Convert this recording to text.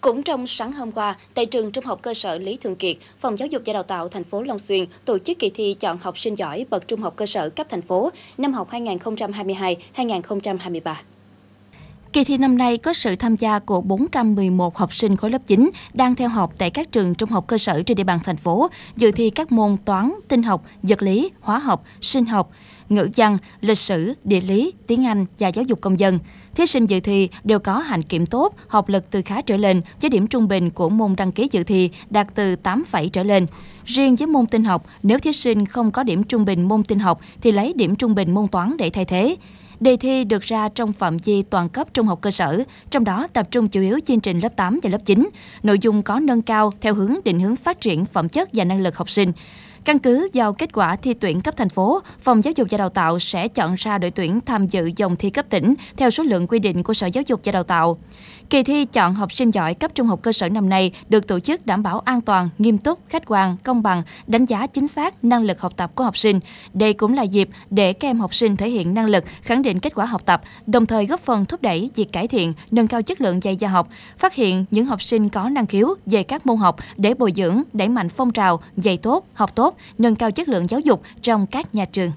Cũng trong sáng hôm qua, tại trường Trung học cơ sở Lý Thường Kiệt, Phòng Giáo dục và Đào tạo thành phố Long Xuyên tổ chức kỳ thi chọn học sinh giỏi bậc trung học cơ sở cấp thành phố năm học 2022-2023. Kỳ thi năm nay có sự tham gia của 411 học sinh khối lớp 9 đang theo học tại các trường trung học cơ sở trên địa bàn thành phố, dự thi các môn toán, tin học, vật lý, hóa học, sinh học, ngữ văn, lịch sử, địa lý, tiếng Anh và giáo dục công dân. Thí sinh dự thi đều có hạnh kiểm tốt, học lực từ khá trở lên với điểm trung bình của môn đăng ký dự thi đạt từ 8 phẩy trở lên. Riêng với môn tin học, nếu thí sinh không có điểm trung bình môn tin học thì lấy điểm trung bình môn toán để thay thế. Đề thi được ra trong phạm vi toàn cấp trung học cơ sở, trong đó tập trung chủ yếu chương trình lớp 8 và lớp 9. Nội dung có nâng cao theo hướng định hướng phát triển phẩm chất và năng lực học sinh. Căn cứ vào kết quả thi tuyển cấp thành phố, Phòng Giáo dục và Đào tạo sẽ chọn ra đội tuyển tham dự dòng thi cấp tỉnh theo số lượng quy định của Sở Giáo dục và Đào tạo. Kỳ thi chọn học sinh giỏi cấp trung học cơ sở năm nay được tổ chức đảm bảo an toàn, nghiêm túc, khách quan, công bằng, đánh giá chính xác năng lực học tập của học sinh. Đây cũng là dịp để các em học sinh thể hiện năng lực, khẳng định kết quả học tập, đồng thời góp phần thúc đẩy việc cải thiện, nâng cao chất lượng dạy và học, phát hiện những học sinh có năng khiếu về các môn học để bồi dưỡng, đẩy mạnh phong trào dạy tốt, học tốt, nâng cao chất lượng giáo dục trong các nhà trường.